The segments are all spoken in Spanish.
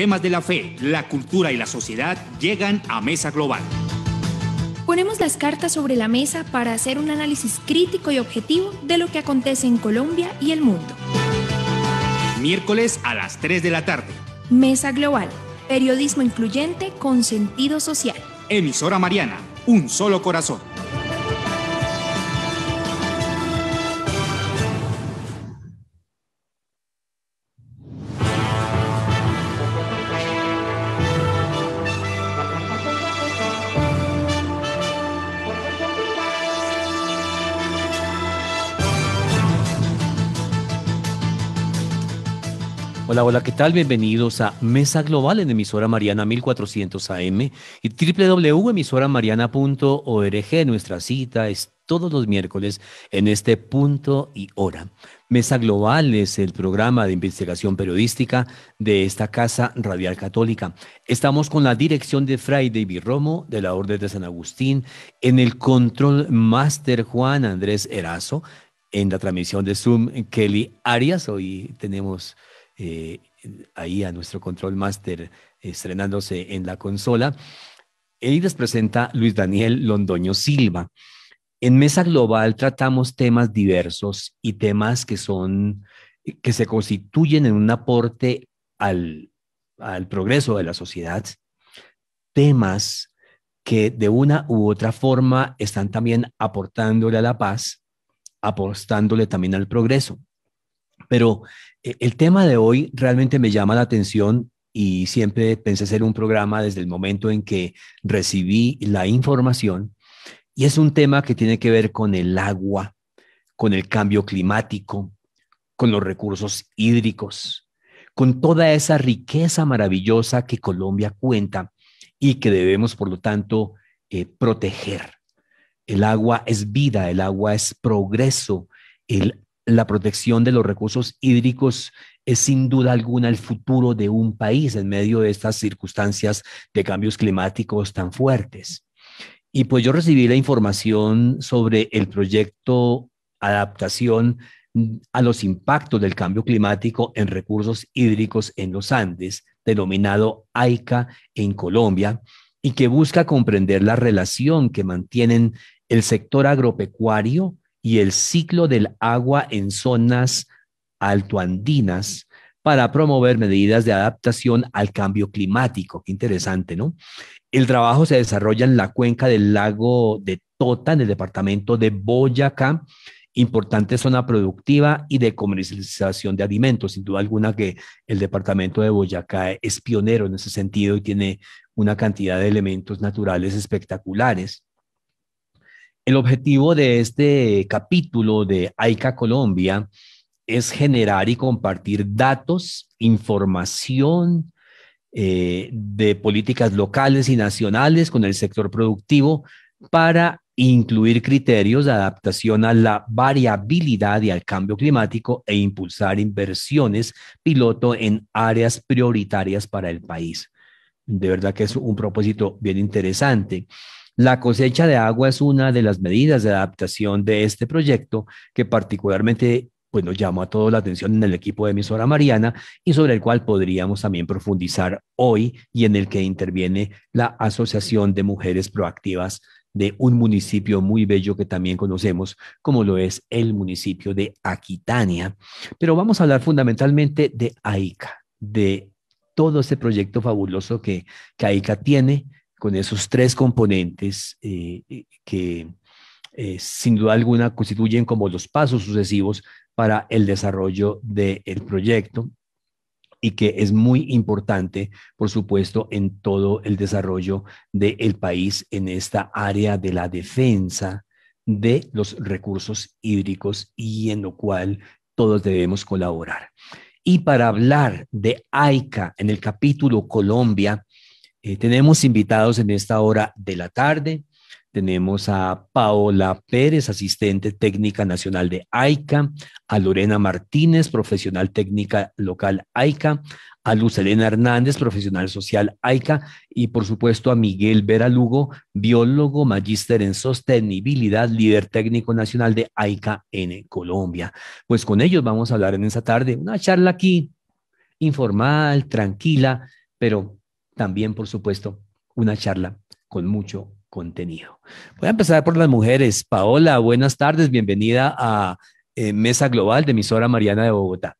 temas de la fe, la cultura y la sociedad llegan a Mesa Global. Ponemos las cartas sobre la mesa para hacer un análisis crítico y objetivo de lo que acontece en Colombia y el mundo. Miércoles a las 3 de la tarde. Mesa Global, periodismo incluyente con sentido social. Emisora Mariana, un solo corazón. Hola, ¿qué tal? Bienvenidos a Mesa Global en emisora Mariana 1400 AM y www.emisoramariana.org. Nuestra cita es todos los miércoles en este punto y hora. Mesa Global es el programa de investigación periodística de esta Casa Radial Católica. Estamos con la dirección de Fray David Romo de la Orden de San Agustín, en el control máster Juan Andrés Erazo, en la transmisión de Zoom Kelly Arias. Hoy tenemos eh, ahí a nuestro control master estrenándose en la consola. Él les presenta Luis Daniel Londoño Silva. En Mesa Global tratamos temas diversos y temas que son que se constituyen en un aporte al, al progreso de la sociedad, temas que de una u otra forma están también aportándole a la paz, apostándole también al progreso. Pero eh, el tema de hoy realmente me llama la atención y siempre pensé hacer un programa desde el momento en que recibí la información. Y es un tema que tiene que ver con el agua, con el cambio climático, con los recursos hídricos, con toda esa riqueza maravillosa que Colombia cuenta y que debemos, por lo tanto, eh, proteger. El agua es vida, el agua es progreso, el la protección de los recursos hídricos es sin duda alguna el futuro de un país en medio de estas circunstancias de cambios climáticos tan fuertes. Y pues yo recibí la información sobre el proyecto Adaptación a los impactos del cambio climático en recursos hídricos en los Andes, denominado AICA en Colombia, y que busca comprender la relación que mantienen el sector agropecuario y el ciclo del agua en zonas altoandinas para promover medidas de adaptación al cambio climático. Qué interesante, ¿no? El trabajo se desarrolla en la cuenca del lago de Tota, en el departamento de Boyacá, importante zona productiva y de comercialización de alimentos. Sin duda alguna que el departamento de Boyacá es pionero en ese sentido y tiene una cantidad de elementos naturales espectaculares. El objetivo de este capítulo de AICA Colombia es generar y compartir datos, información eh, de políticas locales y nacionales con el sector productivo para incluir criterios de adaptación a la variabilidad y al cambio climático e impulsar inversiones piloto en áreas prioritarias para el país. De verdad que es un propósito bien interesante. La cosecha de agua es una de las medidas de adaptación de este proyecto que particularmente pues, nos llamó a toda la atención en el equipo de emisora Mariana y sobre el cual podríamos también profundizar hoy y en el que interviene la Asociación de Mujeres Proactivas de un municipio muy bello que también conocemos como lo es el municipio de Aquitania. Pero vamos a hablar fundamentalmente de AICA, de todo ese proyecto fabuloso que, que AICA tiene, con esos tres componentes eh, eh, que eh, sin duda alguna constituyen como los pasos sucesivos para el desarrollo del proyecto y que es muy importante, por supuesto, en todo el desarrollo del país en esta área de la defensa de los recursos hídricos y en lo cual todos debemos colaborar. Y para hablar de AICA en el capítulo Colombia, eh, tenemos invitados en esta hora de la tarde. Tenemos a Paola Pérez, asistente técnica nacional de AICA, a Lorena Martínez, profesional técnica local AICA, a Luz Elena Hernández, profesional social AICA, y por supuesto a Miguel Vera Lugo, biólogo, magíster en sostenibilidad, líder técnico nacional de AICA en Colombia. Pues con ellos vamos a hablar en esta tarde, una charla aquí informal, tranquila, pero también, por supuesto, una charla con mucho contenido. Voy a empezar por las mujeres. Paola, buenas tardes, bienvenida a eh, Mesa Global de emisora Mariana de Bogotá.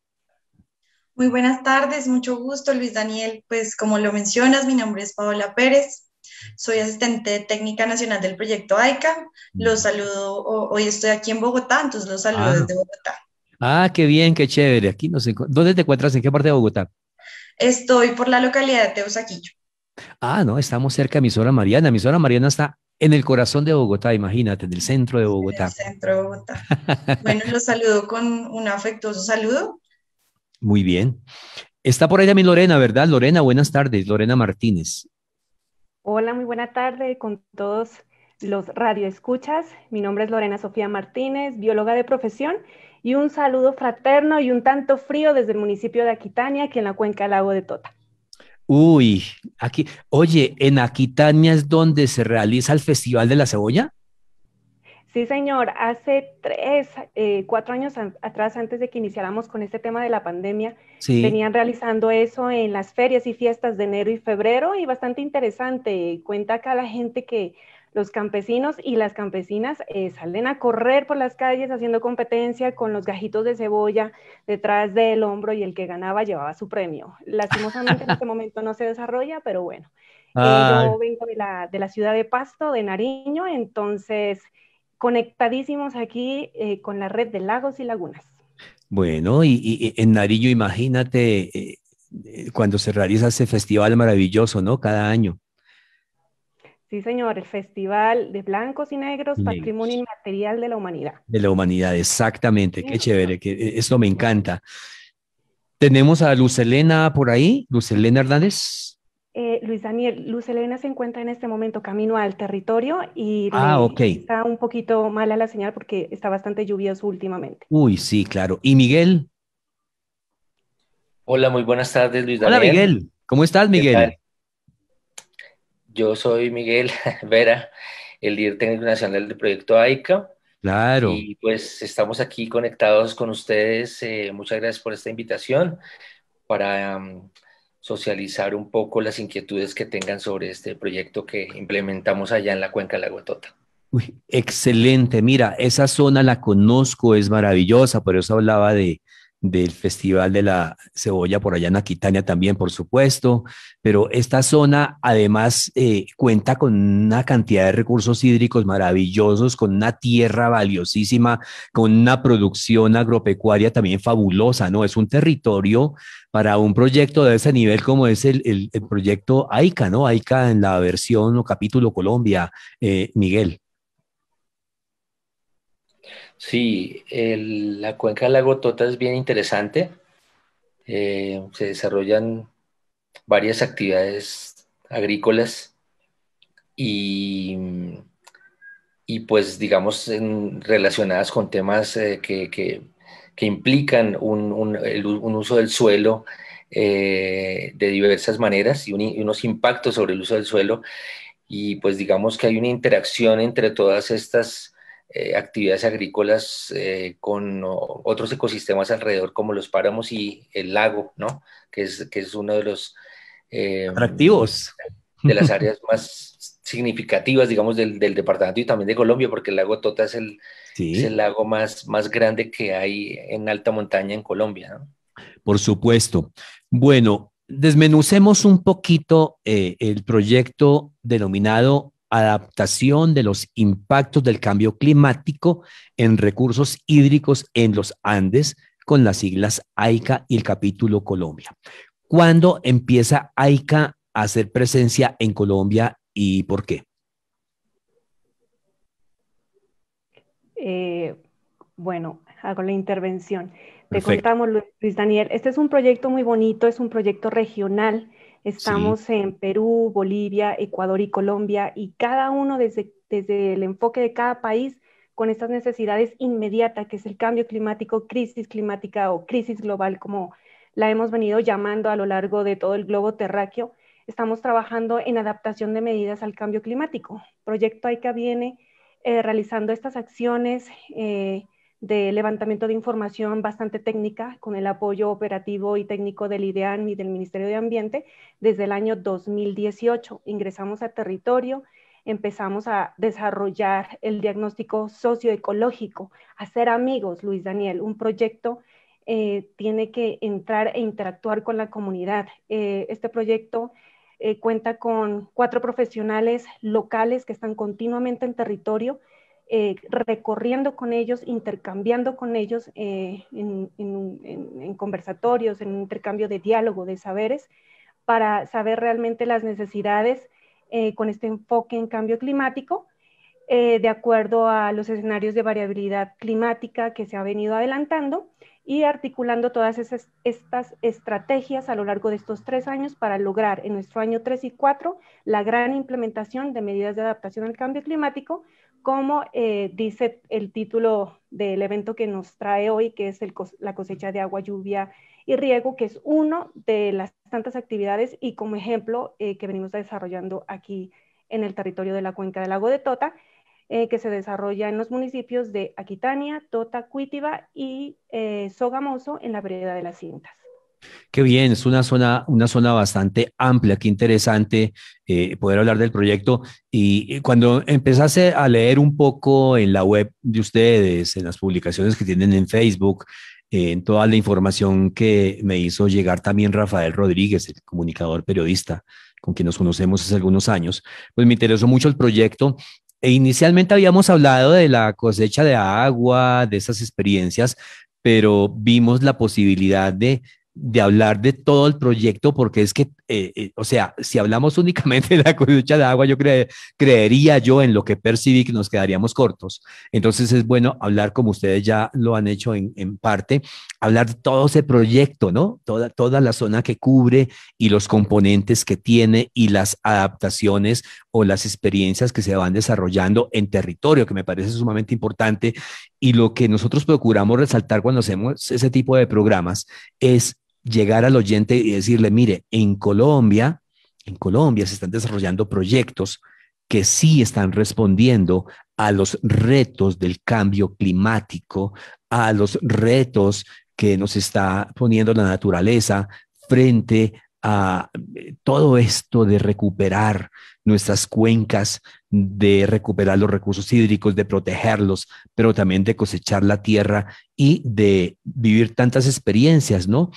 Muy buenas tardes, mucho gusto Luis Daniel. Pues como lo mencionas, mi nombre es Paola Pérez, soy asistente técnica nacional del proyecto AICA. Mm. Los saludo, hoy estoy aquí en Bogotá, entonces los saludo ah. desde Bogotá. Ah, qué bien, qué chévere. Aquí no sé, ¿dónde te encuentras? ¿En qué parte de Bogotá? Estoy por la localidad de Teusaquillo. Ah, no, estamos cerca de zona Mariana. zona Mariana está en el corazón de Bogotá, imagínate, en el centro de Bogotá. En el centro de Bogotá. bueno, los saludo con un afectuoso saludo. Muy bien. Está por ahí mi Lorena, ¿verdad? Lorena, buenas tardes. Lorena Martínez. Hola, muy buena tarde con todos los radioescuchas. Mi nombre es Lorena Sofía Martínez, bióloga de profesión y un saludo fraterno y un tanto frío desde el municipio de Aquitania, aquí en la cuenca del lago de Tota. Uy, aquí, oye, ¿en Aquitania es donde se realiza el Festival de la Cebolla? Sí, señor, hace tres, eh, cuatro años atrás, antes de que iniciáramos con este tema de la pandemia, venían realizando eso en las ferias y fiestas de enero y febrero y bastante interesante. Cuenta acá la gente que los campesinos y las campesinas eh, salen a correr por las calles haciendo competencia con los gajitos de cebolla detrás del hombro y el que ganaba llevaba su premio. Lastimosamente en este momento no se desarrolla, pero bueno. Eh, yo vengo de la, ciudad de Pasto, de Nariño, entonces conectadísimos aquí eh, con la red de lagos y lagunas. Bueno, y, y en Nariño imagínate cuando se realiza ese festival maravilloso, ¿no? Cada año. Sí, señor, el Festival de Blancos y Negros, Patrimonio Inmaterial de la Humanidad. De la Humanidad, exactamente, qué chévere, que eh, esto me encanta. Tenemos a Luz Elena por ahí, Luz Elena Hernández. Eh, Luis Daniel, Luz Elena se encuentra en este momento camino al territorio y ah, está un poquito mala la señal porque está bastante lluvioso últimamente. Uy, sí, claro. ¿Y Miguel? Hola, muy buenas tardes, Luis Daniel. Hola, Miguel. ¿Cómo estás, Miguel? Yo soy Miguel Vera, el líder técnico nacional del proyecto AICA. Claro. Y pues estamos aquí conectados con ustedes. Eh, muchas gracias por esta invitación para mm, socializar un poco las inquietudes que tengan sobre este proyecto que implementamos allá en la cuenca la tota. Uy, excelente. Mira, esa zona la conozco, es maravillosa, por eso hablaba de, del Festival de la Cebolla por allá en Aquitania también, por supuesto, pero esta zona además eh, cuenta con una cantidad de recursos hídricos maravillosos, con una tierra valiosísima, con una producción agropecuaria también fabulosa, ¿no? Es un territorio para un proyecto de ese nivel como es el, proyecto AICA, ¿no? AICA en la versión o capítulo Colombia, eh, Miguel. Sí, la cuenca del lago Tota es bien interesante. Eh, se desarrollan varias actividades agrícolas y, y pues digamos relacionadas con temas eh, que, implican un, uso del suelo eh, de diversas maneras y unos impactos sobre el uso del suelo y pues digamos que hay una interacción entre todas estas eh, actividades agrícolas eh, con otros ecosistemas alrededor, como los páramos y el lago, ¿no? Que es, que es uno de los... Em, Atractivos. De las áreas más significativas, digamos, del, departamento y también de Colombia, porque el lago Tota es el, el lago más, más grande que hay en alta montaña en Colombia. Por supuesto. Bueno, desmenucemos un poquito eh, el proyecto denominado adaptación de los impactos del cambio climático en recursos hídricos en los Andes, con las siglas AICA y el capítulo Colombia. ¿Cuándo empieza AICA a hacer presencia en Colombia y por qué? Eh, bueno, hago la intervención. Te contamos, Luis Daniel, este es un proyecto muy bonito, es un proyecto regional Estamos en Perú, Bolivia, Ecuador y Colombia y cada uno desde, desde el enfoque de cada país con estas necesidades inmediatas, que es el cambio climático, crisis climática o crisis global, como la hemos venido llamando a lo largo de todo el globo terráqueo. Estamos trabajando en adaptación de medidas al cambio climático. Proyecto AICA viene eh, realizando estas acciones. Eh, de levantamiento de información bastante técnica con el apoyo operativo y técnico del IDEAN y del Ministerio de Ambiente desde el año 2018. Ingresamos a territorio, empezamos a desarrollar el diagnóstico socioecológico, hacer amigos, Luis Daniel, un proyecto eh, tiene que entrar e interactuar con la comunidad. Eh, este proyecto eh, cuenta con cuatro profesionales locales que están continuamente en territorio eh, recorriendo con ellos, intercambiando con ellos eh, en, conversatorios, en un intercambio de diálogo, de saberes, para saber realmente las necesidades eh, con este enfoque en cambio climático, de acuerdo a los escenarios de variabilidad climática que se ha venido adelantando y articulando todas estas estrategias a lo largo de estos tres años para lograr en nuestro año 3 y 4 la gran implementación de medidas de adaptación al cambio climático como eh, dice el título del evento que nos trae hoy, que es la cosecha de agua, lluvia y riego, que es uno de las tantas actividades y como ejemplo eh, que venimos desarrollando aquí en el territorio de la cuenca del lago de Tota, eh, que se desarrolla en los municipios de Aquitania, Tota, Cuitiba y Sogamoso en la vereda de las Cintas. Qué bien, es una zona, una zona bastante amplia, qué interesante eh, poder hablar del proyecto. Y, cuando empezase a leer un poco en la web de ustedes, en las publicaciones que tienen en Facebook, eh, en toda la información que me hizo llegar también Rafael Rodríguez, el comunicador periodista con quien nos conocemos hace algunos años, pues me interesó mucho el proyecto e inicialmente habíamos hablado de la cosecha de agua, de esas experiencias, pero vimos la posibilidad de de hablar de todo el proyecto, porque es que, eh, eh, o sea, si hablamos únicamente de la cosecha de agua, yo creería yo en lo que percibí que nos quedaríamos cortos. Entonces es bueno hablar, como ustedes ya lo han hecho en, en parte, hablar de todo ese proyecto, ¿no? Toda, toda la zona que cubre y los componentes que tiene y las adaptaciones o las experiencias que se van desarrollando en territorio, que me parece sumamente importante. Y lo que nosotros procuramos resaltar cuando hacemos ese tipo de programas es llegar al oyente y decirle, mire, en Colombia, en Colombia se están desarrollando proyectos que sí están respondiendo a los retos del cambio climático, a los retos que nos está poniendo la naturaleza frente a eh, todo esto de recuperar nuestras cuencas, de recuperar los recursos hídricos, de protegerlos, pero también de cosechar la tierra y de vivir tantas experiencias, ¿no?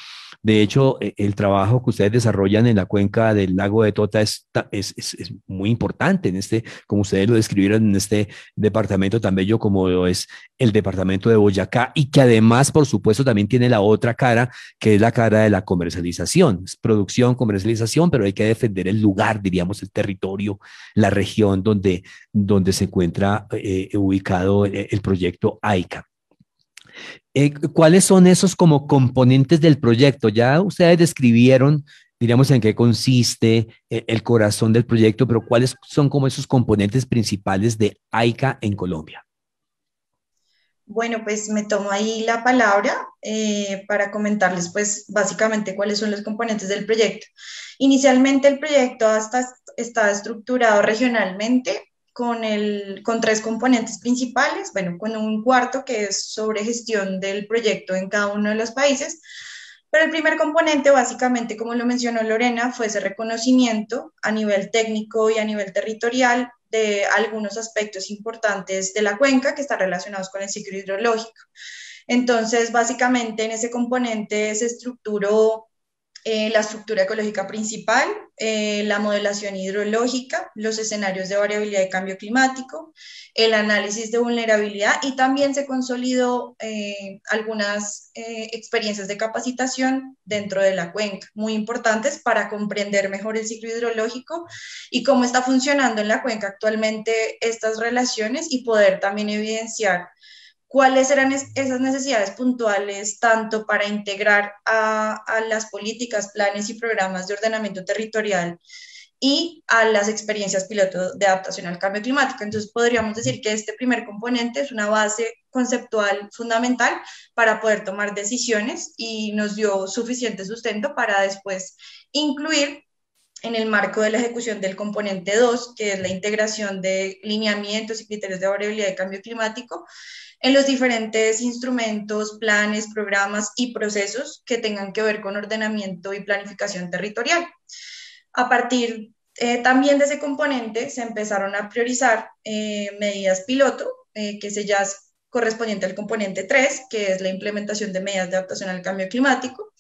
De hecho, e, el trabajo que ustedes desarrollan en la cuenca del lago de Tota es, es, muy importante en este, como ustedes lo describieron, en este departamento tan bello como es el departamento de Boyacá y que además, por supuesto, también tiene la otra cara, que es la cara de la comercialización. Es producción, comercialización, pero hay que defender el lugar, diríamos, el territorio, la región donde, donde se encuentra eh, ubicado eh, el proyecto AICA. Eh, ¿Cuáles son esos como componentes del proyecto? Ya ustedes describieron, diríamos, en qué consiste eh, el corazón del proyecto, pero ¿cuáles son como esos componentes principales de AICA en Colombia? Bueno, pues me tomo ahí la palabra eh, para comentarles pues básicamente cuáles son los componentes del proyecto. Inicialmente el proyecto hasta está estructurado regionalmente con, con tres componentes principales, bueno, con un cuarto que es sobre gestión del proyecto en cada uno de los países, pero el primer componente, básicamente, como lo mencionó Lorena, fue ese reconocimiento a nivel técnico y a nivel territorial de algunos aspectos importantes de la cuenca que están relacionados con el ciclo hidrológico. Entonces, básicamente, en ese componente se estructuró eh, la estructura ecológica principal, eh, la modelación hidrológica, los escenarios de variabilidad de cambio climático, el análisis de vulnerabilidad y también se consolidó eh, algunas experiencias de capacitación dentro de la cuenca, muy importantes para comprender mejor el ciclo hidrológico y cómo está funcionando en la cuenca actualmente estas relaciones y poder también evidenciar cuáles eran esas necesidades puntuales, tanto para integrar a, a las políticas, planes y programas de ordenamiento territorial y a las experiencias piloto de adaptación al cambio climático. Entonces, podríamos decir que este primer componente es una base conceptual fundamental para poder tomar decisiones y nos dio suficiente sustento para después incluir en el marco de la ejecución del componente 2, que es la integración de lineamientos y criterios de variabilidad de cambio climático, en los diferentes instrumentos, planes, programas y procesos que tengan que ver con ordenamiento y planificación territorial. A partir eh, también de ese componente se empezaron a priorizar eh, medidas piloto, eh, que se ya correspondiente al componente 3, que es la implementación de medidas de adaptación al cambio climático,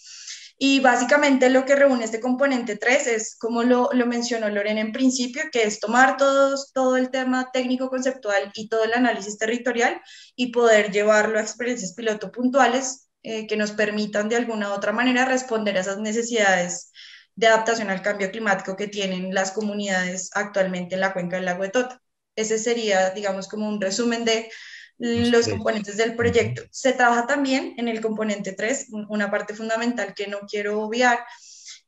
y básicamente lo que reúne este componente 3 es, como lo, mencionó Lorena en principio, que es tomar todos, todo el tema técnico conceptual y todo el análisis territorial y poder llevarlo a experiencias piloto puntuales eh, que nos permitan de alguna u otra manera responder a esas necesidades de adaptación al cambio climático que tienen las comunidades actualmente en la cuenca del lago de Tota. Ese sería, digamos, como un resumen de los componentes del proyecto. Se trabaja también en el componente 3, una parte fundamental que no quiero obviar,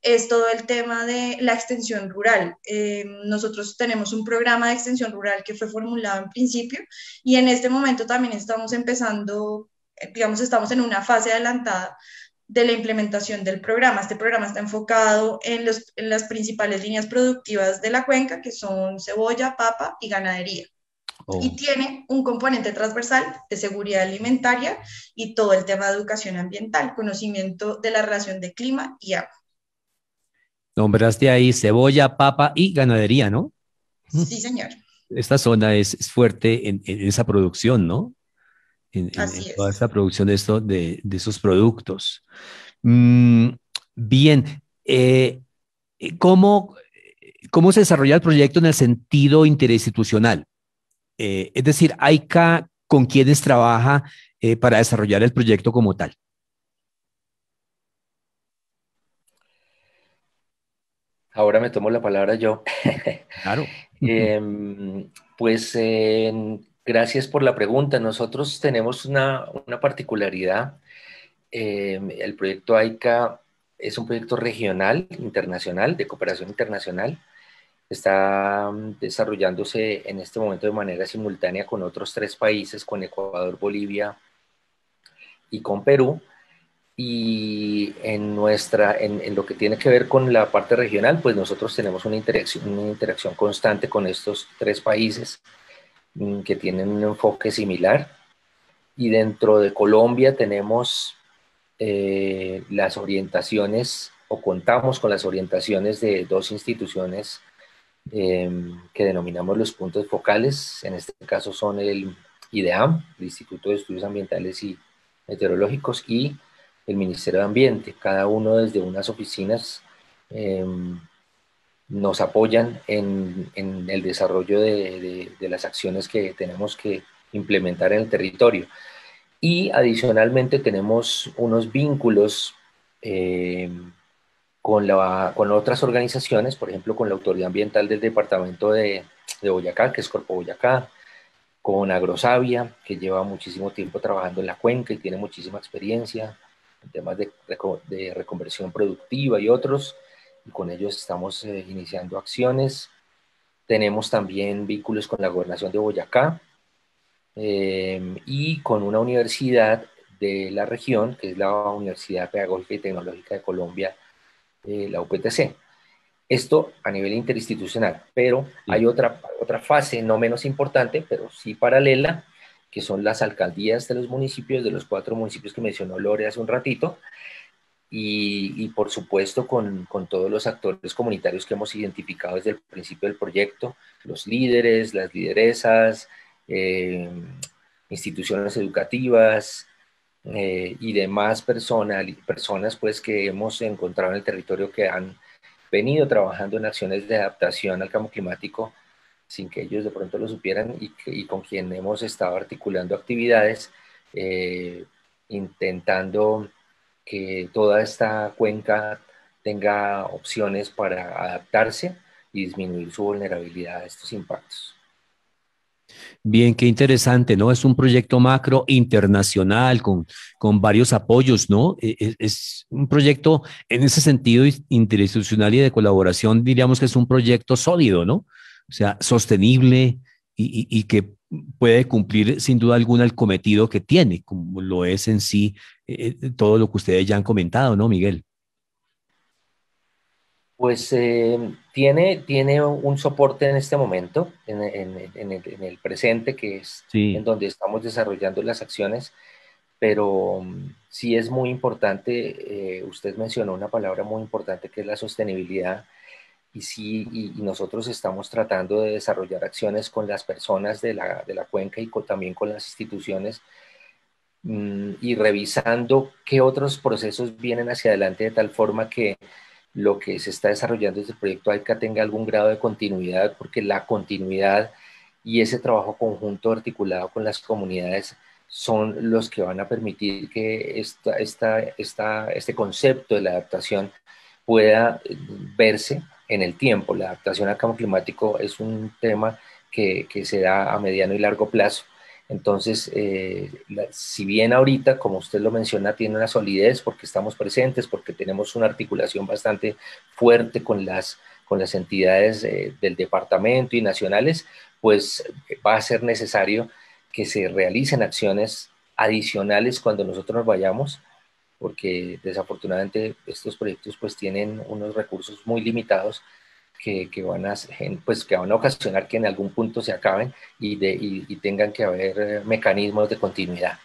es todo el tema de la extensión rural. Em, nosotros tenemos un programa de extensión rural que fue formulado en principio y en este momento también estamos empezando, eh, digamos, estamos en una fase adelantada de la implementación del programa. Este programa está enfocado en las principales líneas productivas de la cuenca, que son cebolla, papa y ganadería. Oh. Y tiene un componente transversal de seguridad alimentaria y todo el tema de educación ambiental, conocimiento de la relación de clima y agua. Nombraste ahí cebolla, papa y ganadería, ¿no? Sí, señor. Esta zona es, fuerte en, esa producción, ¿no? En, Así toda esa producción de, esto, de, esos productos. Mm, bien, eh, ¿cómo se desarrolla el proyecto en el sentido interinstitucional? Eh, es decir, AICA con quienes trabaja eh, para desarrollar el proyecto como tal. Ahora me tomo la palabra yo. Claro. Em, pues gracias por la pregunta. Nosotros tenemos una, una particularidad. Em, el proyecto AICA es un proyecto regional, internacional, de cooperación internacional está mm, desarrollándose en este momento de manera simultánea con otros tres países, con Ecuador, Bolivia y con Perú. Y en, nuestra, en, lo que tiene que ver con la parte regional, pues nosotros tenemos una interacción, constante con estos tres países mm, que tienen un enfoque similar. Y dentro de Colombia tenemos eh, las orientaciones o contamos con las orientaciones de dos instituciones Em, que denominamos los puntos focales. En este caso son el IDEAM, el Instituto de Estudios Ambientales y Meteorológicos, y el Ministerio de Ambiente. Cada uno desde unas oficinas em, nos apoyan en, el desarrollo de, las acciones que tenemos que implementar en el territorio. Y adicionalmente tenemos unos vínculos eh, con, con otras organizaciones, por ejemplo, con la Autoridad Ambiental del Departamento de, de Boyacá, que es Corpo Boyacá, con Agrosavia, que lleva muchísimo tiempo trabajando en la cuenca y tiene muchísima experiencia en temas de, reconversión productiva y otros, y con ellos estamos eh, iniciando acciones. Tenemos también vínculos con la gobernación de Boyacá eh, y con una universidad de la región, que es la Universidad Pedagógica y Tecnológica de Colombia, eh, la UPTC. Esto a nivel interinstitucional, pero hay otra, otra fase no menos importante, pero sí paralela, que son las alcaldías de los municipios, de los cuatro municipios que mencionó Lore hace un ratito, y, por supuesto con, con, todos los actores comunitarios que hemos identificado desde el principio del proyecto, los líderes, las lideresas, eh, instituciones educativas, eh, y demás personas, personas pues que hemos encontrado en el territorio que han venido trabajando en acciones de adaptación al cambio climático sin que ellos de pronto lo supieran y, con quien hemos estado articulando actividades eh, intentando que toda esta cuenca tenga opciones para adaptarse y disminuir su vulnerabilidad a estos impactos. Bien, qué interesante, ¿no? Es un proyecto macro internacional con, con varios apoyos, ¿no? E, e, es, un proyecto en ese sentido interinstitucional y de colaboración, diríamos que es un proyecto sólido, ¿no? O sea, sostenible y, que puede cumplir sin duda alguna el cometido que tiene, como lo es en sí eh, eh, todo lo que ustedes ya han comentado, ¿no, Miguel? pues eh, tiene, tiene un soporte en este momento, en, el, presente, que es en donde estamos desarrollando las acciones, pero mm, sí es muy importante, eh, usted mencionó una palabra muy importante que es la sostenibilidad, y sí, y, nosotros estamos tratando de desarrollar acciones con las personas de la, cuenca y también con las instituciones mm, y revisando qué otros procesos vienen hacia adelante de tal forma que lo que se está desarrollando desde el proyecto AICA tenga algún grado de continuidad, porque la continuidad y ese trabajo conjunto articulado con las comunidades son los que van a permitir que esta, este concepto de la adaptación pueda eh, verse en el tiempo. La adaptación al cambio climático es un tema que se da a mediano y largo plazo entonces, eh, si bien ahorita, como usted lo menciona, tiene una solidez porque estamos presentes, porque tenemos una articulación bastante fuerte con las, entidades eh, del departamento y nacionales, pues va a ser necesario que se realicen acciones adicionales cuando nosotros nos vayamos, porque desafortunadamente estos proyectos pues tienen unos recursos muy limitados que, van a, pues, que van a ocasionar que en algún punto se acaben y, de, y, tengan que haber eh, mecanismos de continuidad.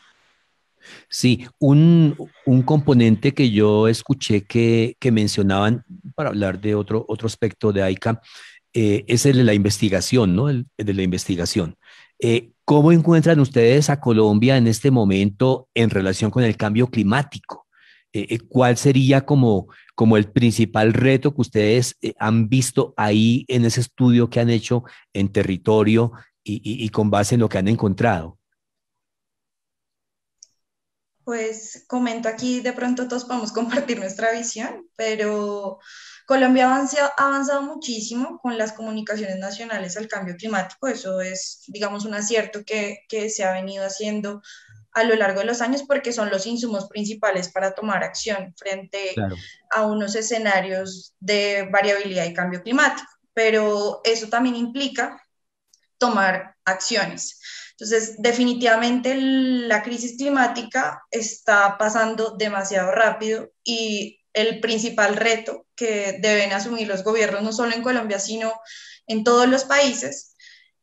Sí, un, un, componente que yo escuché que, que, mencionaban para hablar de otro, otro aspecto de AICA eh, es el de la investigación, ¿no? El, de la investigación. Eh, ¿Cómo encuentran ustedes a Colombia en este momento en relación con el cambio climático? ¿Cuál sería como como el principal reto que ustedes eh, han visto ahí en ese estudio que han hecho en territorio y, con base en lo que han encontrado? Pues comento aquí, de pronto todos podemos compartir nuestra visión, pero Colombia ha avanzado, muchísimo con las comunicaciones nacionales al cambio climático. Eso es, digamos, un acierto que, que se ha venido haciendo a lo largo de los años porque son los insumos principales para tomar acción frente a unos escenarios de variabilidad y cambio climático. Pero eso también implica tomar acciones. Entonces, definitivamente la crisis climática está pasando demasiado rápido y el principal reto que deben asumir los gobiernos, no solo en Colombia, sino en todos los países,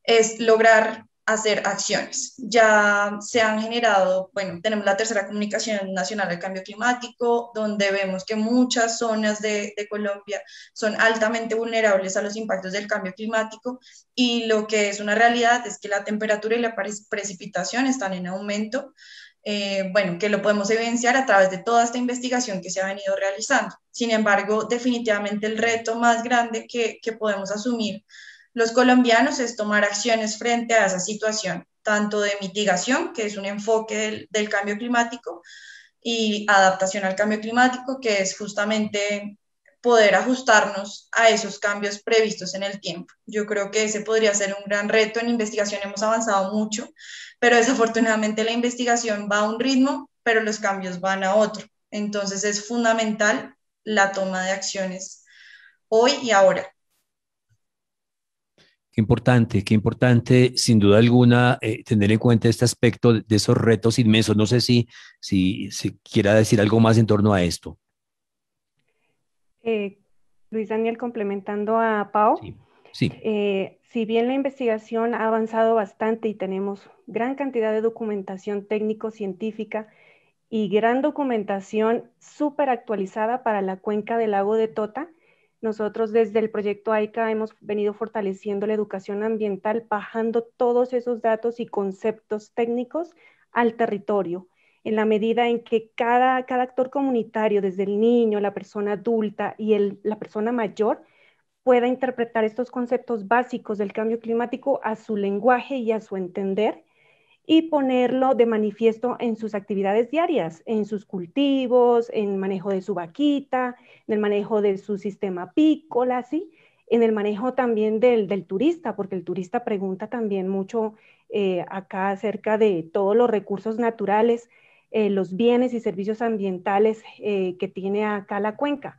es lograr hacer acciones. Ya se han generado, bueno, tenemos la tercera comunicación nacional del cambio climático, donde vemos que muchas zonas de, Colombia son altamente vulnerables a los impactos del cambio climático y lo que es una realidad es que la temperatura y la precipitación están en aumento. Eh, bueno, que lo podemos evidenciar a través de toda esta investigación que se ha venido realizando. Sin embargo, definitivamente el reto más grande que, que podemos asumir los colombianos es tomar acciones frente a esa situación, tanto de mitigación, que es un enfoque del, cambio climático, y adaptación al cambio climático, que es justamente poder ajustarnos a esos cambios previstos en el tiempo. Yo creo que ese podría ser un gran reto. En investigación hemos avanzado mucho, pero desafortunadamente la investigación va a un ritmo, pero los cambios van a otro. Entonces es fundamental la toma de acciones hoy y ahora. Qué importante, qué importante, sin duda alguna, eh, tener en cuenta este aspecto de esos retos inmensos. No sé si, si, si quiera decir algo más en torno a esto. Eh, Luis Daniel, complementando a Pau. Sí. Eh, si bien la investigación ha avanzado bastante y tenemos gran cantidad de documentación técnico-científica y gran documentación súper actualizada para la cuenca del lago de Tota, nosotros desde el proyecto AICA hemos venido fortaleciendo la educación ambiental, bajando todos esos datos y conceptos técnicos al territorio, en la medida en que cada, actor comunitario, desde el niño, la persona adulta y la persona mayor, pueda interpretar estos conceptos básicos del cambio climático a su lenguaje y a su entender y ponerlo de manifiesto en sus actividades diarias, en sus cultivos, en el manejo de su vaquita, en el manejo de su sistema pícola, ¿sí? en el manejo también del, turista, porque el turista pregunta también mucho eh, acá acerca de todos los recursos naturales, eh, los bienes y servicios ambientales eh, que tiene acá la cuenca.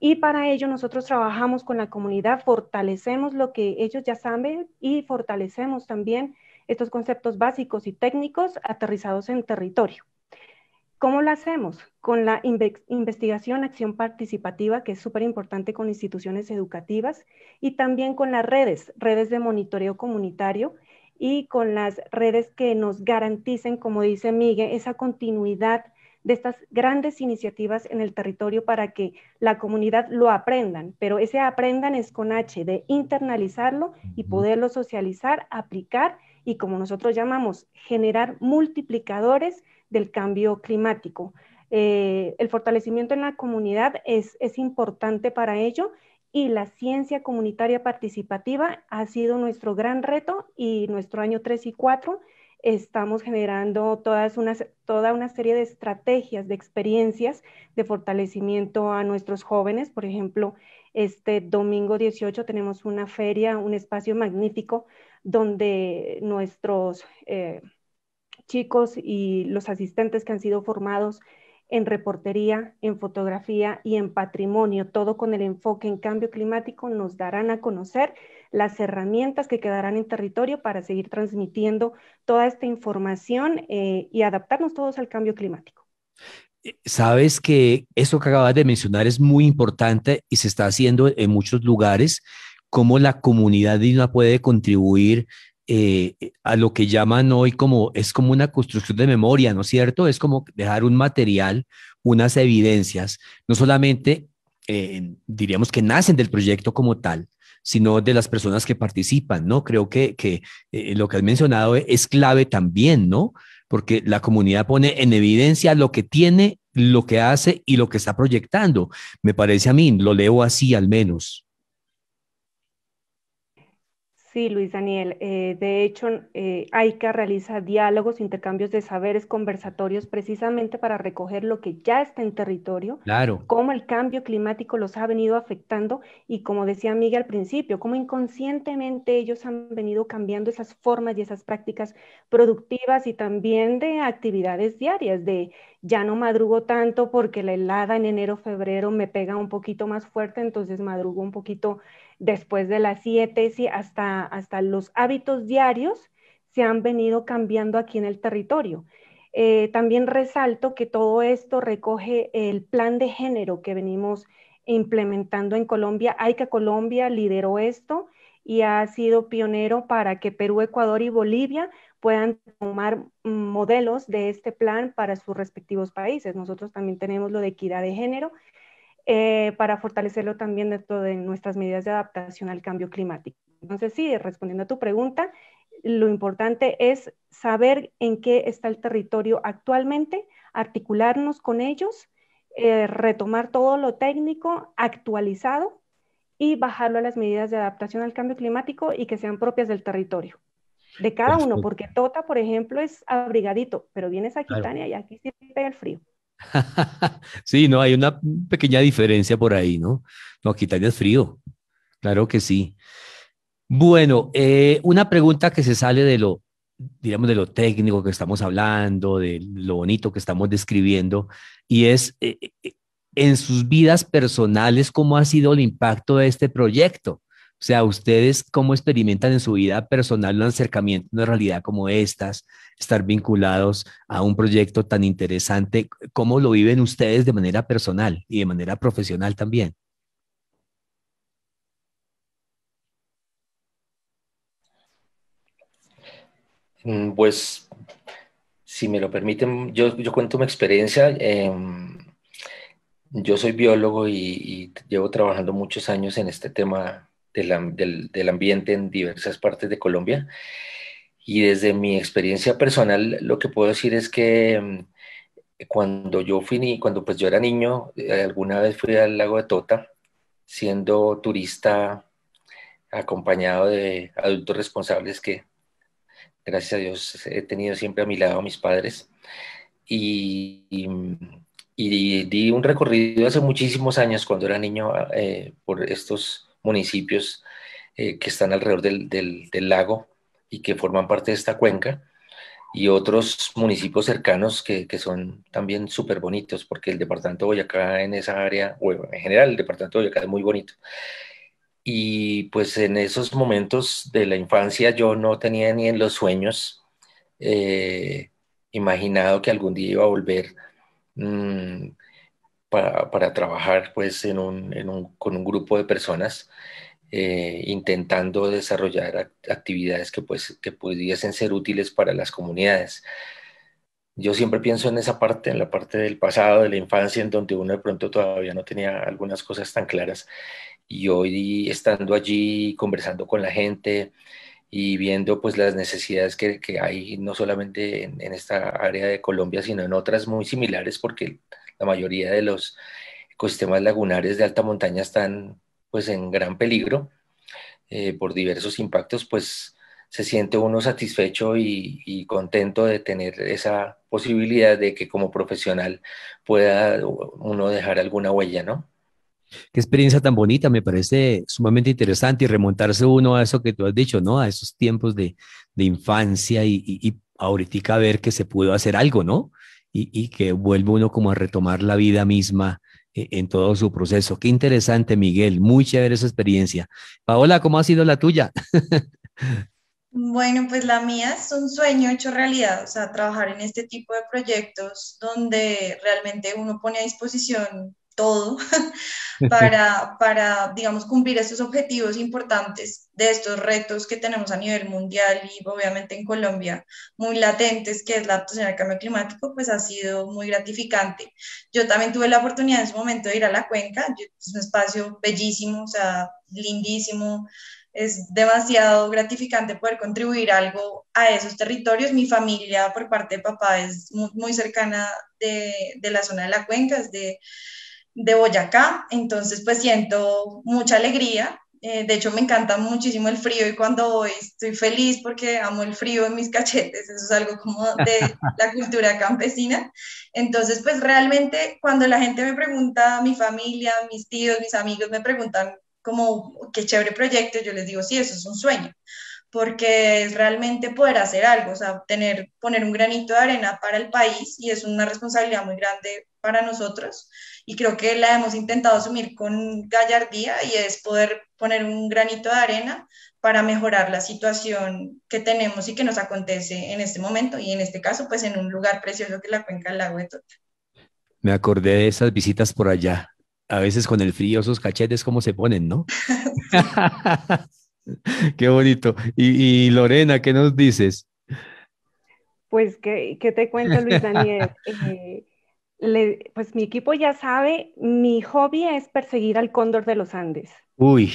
Y para ello nosotros trabajamos con la comunidad, fortalecemos lo que ellos ya saben y fortalecemos también estos conceptos básicos y técnicos aterrizados en territorio. ¿Cómo lo hacemos? Con la investigación, acción participativa, que es súper importante con instituciones educativas, y también con las redes, redes de monitoreo comunitario y con las redes que nos garanticen, como dice Miguel, esa continuidad de estas grandes iniciativas en el territorio para que la comunidad lo aprendan, pero ese aprendan es con H, de internalizarlo y poderlo socializar, aplicar y como nosotros llamamos, generar multiplicadores del cambio climático. Eh, el fortalecimiento en la comunidad es, es importante para ello y la ciencia comunitaria participativa ha sido nuestro gran reto y nuestro año 3 y 4 estamos generando todas unas, toda una serie de estrategias, de experiencias de fortalecimiento a nuestros jóvenes. Por ejemplo, este domingo 18 tenemos una feria, un espacio magnífico donde nuestros eh, chicos y los asistentes que han sido formados en reportería, en fotografía y en patrimonio, todo con el enfoque en cambio climático, nos darán a conocer las herramientas que quedarán en territorio para seguir transmitiendo toda esta información eh, y adaptarnos todos al cambio climático. Eh, sabes que eso que acabas de mencionar es muy importante y se está haciendo en muchos lugares cómo la comunidad digna puede contribuir eh, a lo que llaman hoy como es como una construcción de memoria, ¿no es cierto? Es como dejar un material, unas evidencias, no solamente eh, diríamos que nacen del proyecto como tal, sino de las personas que participan, ¿no? Creo que, eh, lo que has mencionado es clave también, ¿no? Porque la comunidad pone en evidencia lo que tiene, lo que hace y lo que está proyectando. Me parece a mí, lo leo así al menos. Sí, Luis Daniel. Eh, de hecho, eh, AICA realiza diálogos, intercambios de saberes, conversatorios, precisamente para recoger lo que ya está en territorio, claro. cómo el cambio climático los ha venido afectando y, como decía Miguel al principio, cómo inconscientemente ellos han venido cambiando esas formas y esas prácticas productivas y también de actividades diarias, de ya no madrugo tanto porque la helada en enero, febrero me pega un poquito más fuerte, entonces madrugo un poquito después de las 7 hasta, hasta los hábitos diarios se han venido cambiando aquí en el territorio. Eh, también resalto que todo esto recoge el plan de género que venimos implementando en Colombia. AICA Colombia lideró esto y ha sido pionero para que Perú, Ecuador y Bolivia puedan tomar mm, modelos de este plan para sus respectivos países. Nosotros también tenemos lo de equidad de género eh, para fortalecerlo también dentro de nuestras medidas de adaptación al cambio climático. Entonces, sí, respondiendo a tu pregunta, lo importante es saber en qué está el territorio actualmente, articularnos con ellos, eh, retomar todo lo técnico actualizado y bajarlo a las medidas de adaptación al cambio climático y que sean propias del territorio, de cada uno, porque Tota, por ejemplo, es abrigadito, pero viene a Quitania y aquí sí pega el frío. sí, no, hay una pequeña diferencia por ahí, ¿no? No, aquí también frío, claro que sí. Bueno, eh, una pregunta que se sale de lo, digamos, de lo técnico que estamos hablando, de lo bonito que estamos describiendo, y es, eh, eh, en sus vidas personales, ¿cómo ha sido el impacto de este proyecto? O sea, ustedes cómo experimentan en su vida personal un acercamiento a una realidad como estas, estar vinculados a un proyecto tan interesante, cómo lo viven ustedes de manera personal y de manera profesional también. Mm, pues, si me lo permiten, yo, cuento mi experiencia. Em, yo soy biólogo y, y llevo trabajando muchos años en este tema del, ambiente en diversas partes de Colombia. Y desde mi experiencia personal, lo que puedo decir es que mm, cuando yo fui, cuando pues yo era niño, eh, alguna vez fui al lago de Tota, siendo turista acompañado de adultos responsables que, gracias a Dios, he tenido siempre a mi lado mis padres. Y, mm, di un recorrido hace muchísimos años, cuando era niño, eh, por estos municipios eh, que están alrededor del, lago y que forman parte de esta cuenca, y otros municipios cercanos que, son también súper bonitos, porque el departamento de Boyacá en esa área, o en general el departamento de Boyacá es muy bonito. Y pues en esos momentos de la infancia yo no tenía ni en los sueños eh, imaginado que algún día iba a volver mm, para, trabajar pues, en un, con un grupo de personas eh, intentando desarrollar actividades que, pues, que pudiesen ser útiles para las comunidades. Yo siempre pienso en esa parte, en la parte del pasado, de la infancia, en donde uno de pronto todavía no tenía algunas cosas tan claras. Y hoy estando allí, conversando con la gente y viendo pues las necesidades que, hay, no solamente en esta área de Colombia, sino en otras muy similares, porque la mayoría de los ecosistemas lagunares de alta montaña están pues en gran peligro eh, por diversos impactos, pues se siente uno satisfecho y, contento de tener esa posibilidad de que como profesional pueda uno dejar alguna huella, ¿no? Qué experiencia tan bonita, me parece sumamente interesante y remontarse uno a eso que tú has dicho, ¿no? A esos tiempos de, infancia y, y ahorita ver que se pudo hacer algo, ¿no? y, que vuelve uno como a retomar la vida misma eh, en todo su proceso. Qué interesante, Miguel. Muy chévere esa experiencia. Paola, ¿cómo ha sido la tuya? bueno, pues la mía es un sueño hecho realidad, o sea, trabajar en este tipo de proyectos donde realmente uno pone a disposición todo para, para, digamos, cumplir estos objetivos importantes de estos retos que tenemos a nivel mundial y obviamente en Colombia muy latentes, que es la adaptación al cambio climático, pues ha sido muy gratificante. Yo también tuve la oportunidad en su momento de ir a la cuenca, es un espacio bellísimo, o sea, lindísimo, es demasiado gratificante poder contribuir algo a esos territorios. Mi familia por parte de papá es muy, muy cercana de, de, la zona de la cuenca, es de de Boyacá, entonces pues siento mucha alegría. Eh, de hecho, me encanta muchísimo el frío y cuando voy estoy feliz porque amo el frío en mis cachetes, eso es algo como de la cultura campesina. Entonces, pues realmente cuando la gente me pregunta, mi familia, mis tíos, mis amigos me preguntan como, qué chévere proyecto, yo les digo, sí, eso es un sueño, porque es realmente poder hacer algo, o sea, tener, poner un granito de arena para el país y es una responsabilidad muy grande para nosotros y creo que la hemos intentado asumir con gallardía y es poder poner un granito de arena para mejorar la situación que tenemos y que nos acontece en este momento y en este caso pues en un lugar precioso que es la cuenca del lago de Tota. Me acordé de esas visitas por allá. A veces con el frío esos cachetes cómo se ponen, ¿no? Qué bonito. Y, Lorena, ¿qué nos dices? Pues, ¿qué, te cuento, Luis Daniel? Eh, pues mi equipo ya sabe, mi hobby es perseguir al cóndor de los Andes. Uy.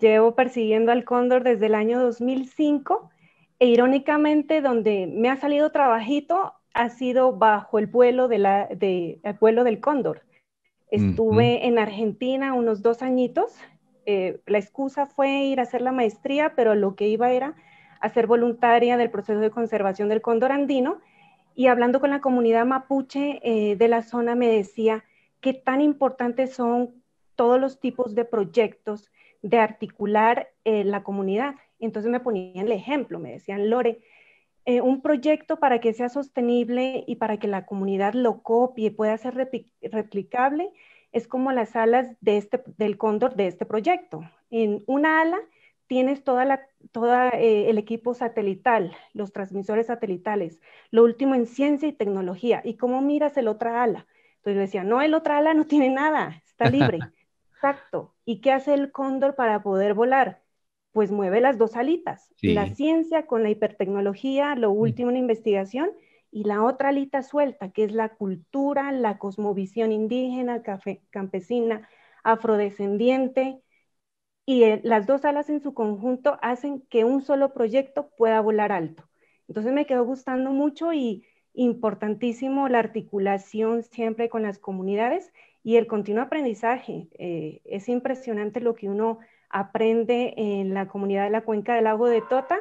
Llevo persiguiendo al cóndor desde el año 2005 e irónicamente donde me ha salido trabajito ha sido bajo el vuelo, del cóndor. Estuve en Argentina unos dos añitos. Eh, la excusa fue ir a hacer la maestría, pero lo que iba era a ser voluntaria del proceso de conservación del cóndor andino y hablando con la comunidad mapuche eh, de la zona me decía qué tan importantes son todos los tipos de proyectos de articular eh, la comunidad. Entonces me ponían el ejemplo, me decían, Lore, eh, un proyecto para que sea sostenible y para que la comunidad lo copie, pueda ser replicable, es como las alas este, del cóndor de este proyecto. En una ala tienes toda la, toda, eh, el equipo satelital, los transmisores satelitales, lo último en ciencia y tecnología. ¿Y cómo miras el otra ala? Entonces yo decía, no, el otra ala no tiene nada, está libre. Exacto. ¿Y qué hace el cóndor para poder volar? Pues mueve las dos alitas, la ciencia con la hipertecnología, lo mm. último en investigación, y la otra alita suelta, que es la cultura, la cosmovisión indígena, campesina, afrodescendiente, y las dos alas en su conjunto hacen que un solo proyecto pueda volar alto. Entonces me quedó gustando mucho y importantísimo la articulación siempre con las comunidades y el continuo aprendizaje. Eh, es impresionante lo que uno aprende en la comunidad de la cuenca del lago de Tota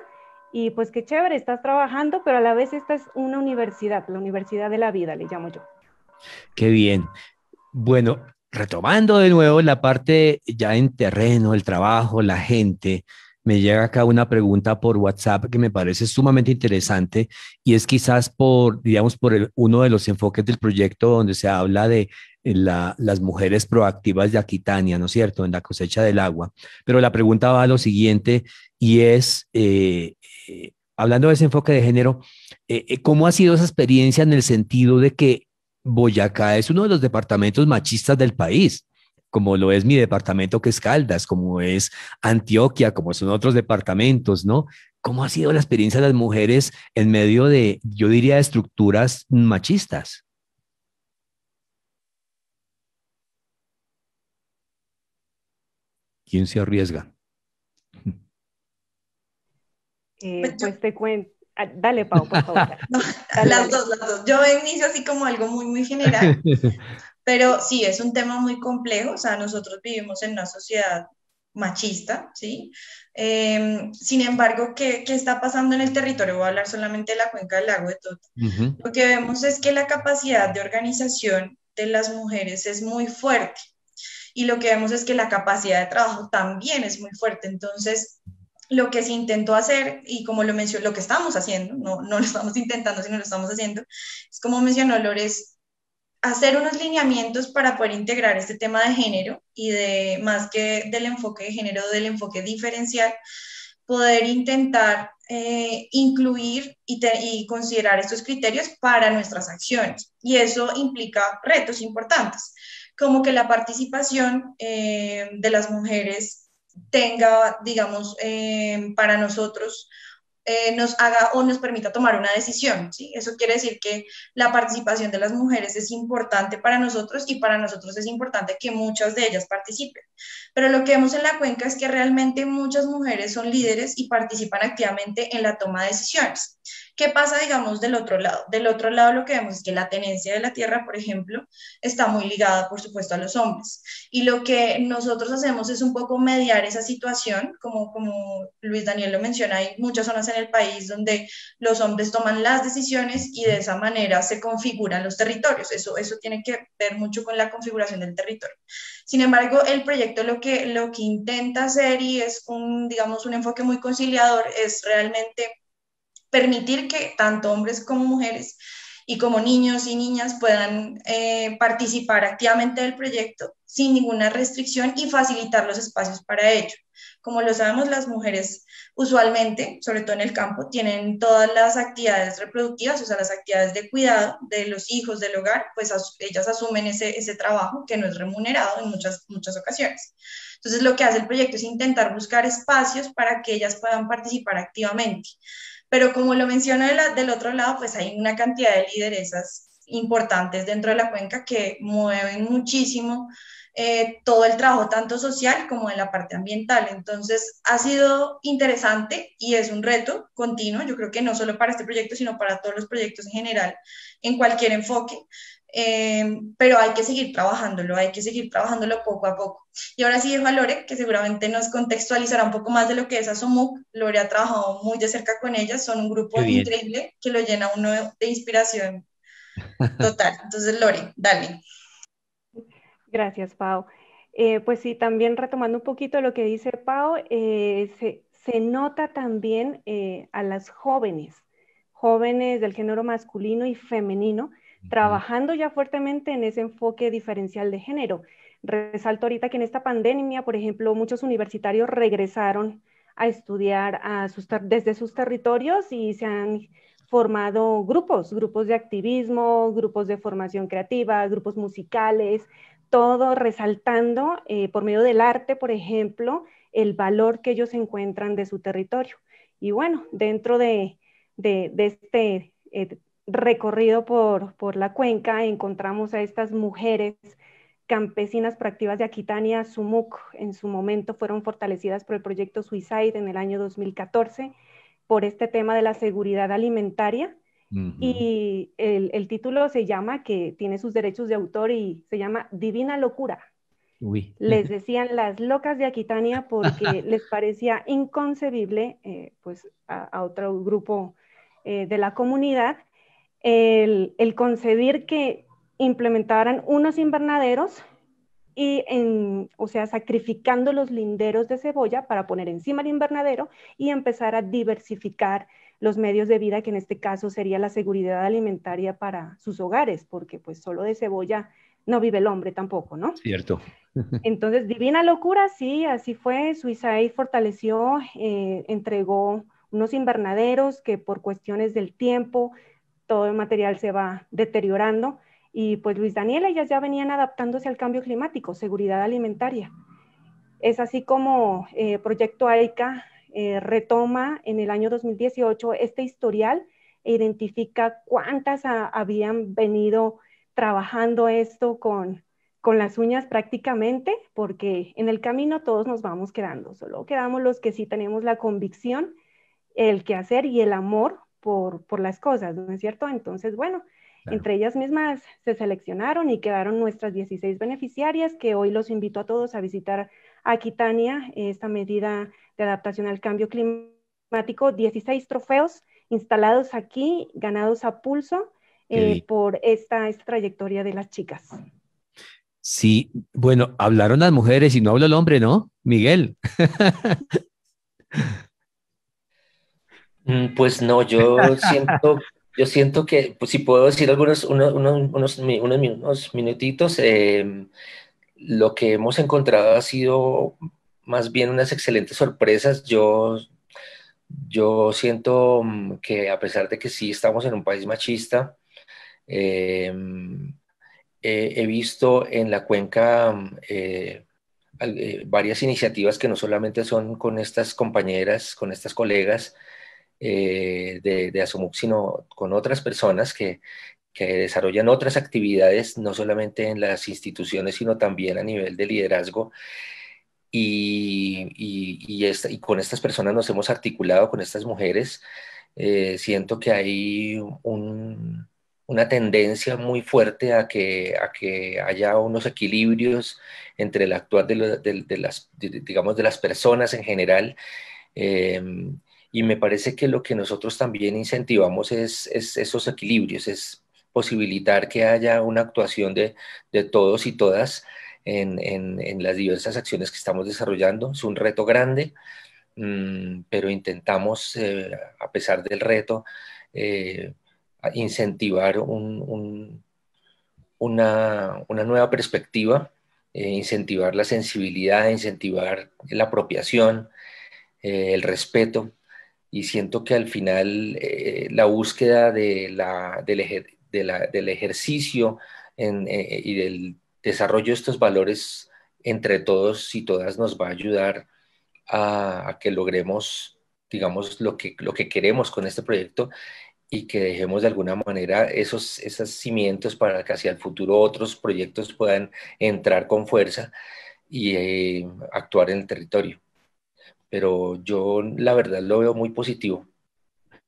y pues qué chévere, estás trabajando, pero a la vez esta es una universidad, la universidad de la vida, le llamo yo. Qué bien. Bueno, retomando de nuevo la parte ya en terreno, el trabajo, la gente, me llega acá una pregunta por WhatsApp que me parece sumamente interesante y es quizás por, digamos, por uno de los enfoques del proyecto donde se habla de eh, las mujeres proactivas de Aquitania, ¿no es cierto?, en la cosecha del agua. Pero la pregunta va a lo siguiente y es, eh, eh, hablando de ese enfoque de género, ¿cómo ha sido esa experiencia en el sentido de que Boyacá es uno de los departamentos machistas del país como lo es mi departamento que es Caldas, como es Antioquia, como son otros departamentos, ¿no? ¿Cómo ha sido la experiencia de las mujeres en medio de, yo diría, estructuras machistas? ¿Quién se arriesga? Eh, pues, pues te cuento. Ah, dale, Pau, por favor. las dos, las dos. Yo inicio así como algo muy, muy general, pero sí, es un tema muy complejo. O sea, nosotros vivimos en una sociedad machista, ¿sí? Em, sin embargo, ¿qué, ¿qué, está pasando en el territorio? Voy a hablar solamente de la cuenca del lago de Tota. Lo que vemos es que la capacidad de organización de las mujeres es muy fuerte y lo que vemos es que la capacidad de trabajo también es muy fuerte. Entonces, lo que se intentó hacer, y como lo mencionó, lo que estamos haciendo, no, no lo estamos intentando, sino lo estamos haciendo, es como mencionó Lores, hacer unos lineamientos para poder integrar este tema de género y de más que del enfoque de género, del enfoque diferencial, poder intentar eh, incluir y, considerar estos criterios para nuestras acciones. Y eso implica retos importantes, como que la participación eh, de las mujeres tenga, digamos, em, para nosotros, eh, nos haga o nos permita tomar una decisión. ¿sí? Eso quiere decir que la participación de las mujeres es importante para nosotros y para nosotros es importante que muchas de ellas participen. Pero lo que vemos en la cuenca es que realmente muchas mujeres son líderes y participan activamente en la toma de decisiones. ¿Qué pasa, digamos, del otro lado? Del otro lado lo que vemos es que la tenencia de la tierra, por ejemplo, está muy ligada, por supuesto, a los hombres. Y lo que nosotros hacemos es un poco mediar esa situación, como, como Luis Daniel lo menciona, hay muchas zonas en el país donde los hombres toman las decisiones y de esa manera se configuran los territorios. Eso, eso tiene que ver mucho con la configuración del territorio. Sin embargo, el proyecto lo que, lo que intenta hacer y es un, digamos, un enfoque muy conciliador es realmente permitir que tanto hombres como mujeres y como niños y niñas puedan eh, participar activamente del proyecto sin ninguna restricción y facilitar los espacios para ello. Como lo sabemos, las mujeres usualmente, sobre todo en el campo, tienen todas las actividades reproductivas, o sea, las actividades de cuidado de los hijos del hogar, pues ellas asumen ese, trabajo que no es remunerado en muchas, muchas ocasiones. Entonces, lo que hace el proyecto es intentar buscar espacios para que ellas puedan participar activamente pero como lo menciono del otro lado, pues hay una cantidad de lideresas importantes dentro de la cuenca que mueven muchísimo eh, todo el trabajo, tanto social como en la parte ambiental. Entonces, ha sido interesante y es un reto continuo, yo creo que no solo para este proyecto, sino para todos los proyectos en general, en cualquier enfoque. Eh, pero hay que seguir trabajándolo, hay que seguir trabajándolo poco a poco. Y ahora sí dejo a Lore, que seguramente nos contextualizará un poco más de lo que es Asomuc. Lore ha trabajado muy de cerca con ellas, son un grupo increíble que lo llena uno de inspiración total. Entonces, Lore, dale. Gracias, Pau. Eh, pues sí, también retomando un poquito lo que dice Pau, eh, se, nota también eh, a las jóvenes, jóvenes del género masculino y femenino, trabajando ya fuertemente en ese enfoque diferencial de género. Resalto ahorita que en esta pandemia, por ejemplo, muchos universitarios regresaron a estudiar desde sus territorios y se han formado grupos, grupos de activismo, grupos de formación creativa, grupos musicales, todo resaltando eh, por medio del arte, por ejemplo, el valor que ellos encuentran de su territorio. Y bueno, dentro de, este eh, recorrido por, por, la cuenca encontramos a estas mujeres campesinas proactivas de Aquitania, Sumuc, en su momento fueron fortalecidas por el proyecto Suicide en el año 2014 por este tema de la seguridad alimentaria y el, título se llama, que tiene sus derechos de autor y se llama Divina Locura. Les decían las locas de Aquitania porque les parecía inconcebible, eh, pues, a, otro grupo eh, de la comunidad, el, el, concebir que implementaran unos invernaderos y, en, o sea, sacrificando los linderos de cebolla para poner encima el invernadero y empezar a diversificar los medios de vida, que en este caso sería la seguridad alimentaria para sus hogares, porque pues solo de cebolla no vive el hombre tampoco, ¿no? Cierto. Entonces, divina locura, sí, así fue. y fortaleció, eh, entregó unos invernaderos que por cuestiones del tiempo todo el material se va deteriorando y pues Luis Daniel ellas ya venían adaptándose al cambio climático, seguridad alimentaria. Es así como eh, Proyecto AICA eh, retoma en el año 2018 este historial e identifica cuántas habían venido trabajando esto con, las uñas prácticamente, porque en el camino todos nos vamos quedando, solo quedamos los que sí tenemos la convicción, el que hacer y el amor por, las cosas, ¿no es cierto? Entonces, bueno, entre ellas mismas se seleccionaron y quedaron nuestras 16 beneficiarias, que hoy los invito a todos a visitar Aquitania, esta medida de adaptación al cambio climático, 16 trofeos instalados aquí, ganados a pulso eh, por esta, trayectoria de las chicas. Sí, bueno, hablaron las mujeres y no habló el hombre, ¿no? Miguel. Mm, pues no, yo siento, yo siento que, pues, si puedo decir algunos unos, minutitos, eh, lo que hemos encontrado ha sido más bien unas excelentes sorpresas. Yo, yo siento mm, que a pesar de que sí estamos en un país machista, em, he visto en la cuenca mm, eh, eh, varias iniciativas que no solamente son con estas compañeras, con estas colegas, eh, de, de sino con otras personas que, que desarrollan otras actividades, no solamente en las instituciones, sino también a nivel de liderazgo. Y, y, con estas personas nos hemos articulado, con estas mujeres. Eh, siento que hay una tendencia muy fuerte a que, que haya unos equilibrios entre el actual de, las, digamos, de las personas en general. Em, y me parece que lo que nosotros también incentivamos es, es esos equilibrios, es posibilitar que haya una actuación de, todos y todas en, las diversas acciones que estamos desarrollando. Es un reto grande, mm, pero intentamos, eh, a pesar del reto, eh, incentivar una, nueva perspectiva, eh, incentivar la sensibilidad, incentivar la apropiación, el respeto. Y siento que al final la búsqueda de la, del, ejército, del ejercicio eh, eh, y del desarrollo de estos valores entre todos y todas nos va a ayudar a, que logremos, digamos, lo que, lo que queremos con este proyecto y que dejemos de alguna manera esos, esos cimientos para que hacia el futuro otros proyectos puedan entrar con fuerza y eh, actuar en el territorio. Pero yo la verdad lo veo muy positivo.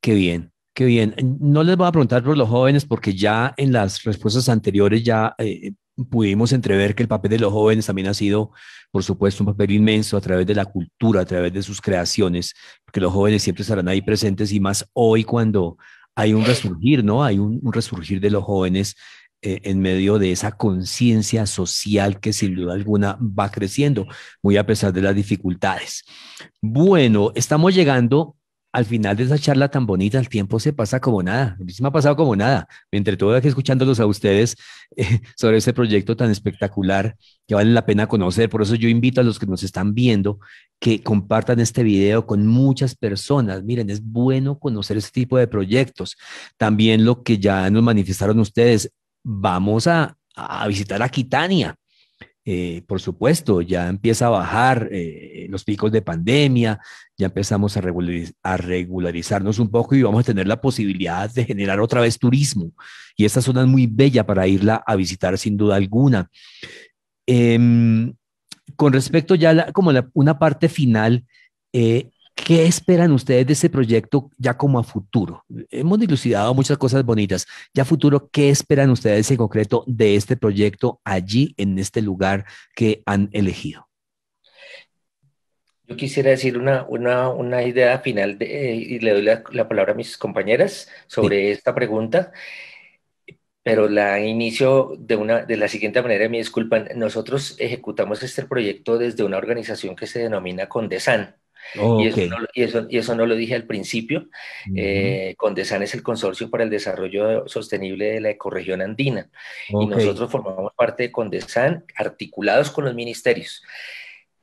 Qué bien. Qué bien. No les voy a preguntar por los jóvenes porque ya en las respuestas anteriores ya eh, pudimos entrever que el papel de los jóvenes también ha sido, por supuesto, un papel inmenso a través de la cultura, a través de sus creaciones, porque los jóvenes siempre estarán ahí presentes y más hoy cuando hay un resurgir, ¿no? Hay un, resurgir de los jóvenes eh, en medio de esa conciencia social que sin duda alguna va creciendo, muy a pesar de las dificultades. Bueno, estamos llegando al final de esa charla tan bonita, el tiempo se pasa como nada. ha pasado como nada. Entre todo aquí escuchándolos a ustedes eh, sobre ese proyecto tan espectacular que vale la pena conocer. Por eso yo invito a los que nos están viendo que compartan este video con muchas personas. Miren, es bueno conocer este tipo de proyectos. También lo que ya nos manifestaron ustedes, vamos a, a visitar Aquitania. Eh, por supuesto, ya empieza a bajar eh, los picos de pandemia, ya empezamos a, regularizarnos un poco y vamos a tener la posibilidad de generar otra vez turismo. Y esta zona es muy bella para irla a visitar sin duda alguna. Em, con respecto ya como una parte final, eh, ¿Qué esperan ustedes de este proyecto ya como a futuro? Hemos dilucidado muchas cosas bonitas. Ya a futuro, ¿qué esperan ustedes en concreto de este proyecto allí en este lugar que han elegido? Yo quisiera decir una, idea final y le doy la, palabra a mis compañeras sobre esta pregunta, pero la inicio de, una, de la siguiente manera, me disculpan, nosotros ejecutamos este proyecto desde una organización que se denomina Condesan. Y, eso no, eso, no, lo dije al principio. Eh, Condesan es el Consorcio para el Desarrollo Sostenible de la Ecorregión Andina. Y nosotros formamos parte de Condesan, articulados con los ministerios.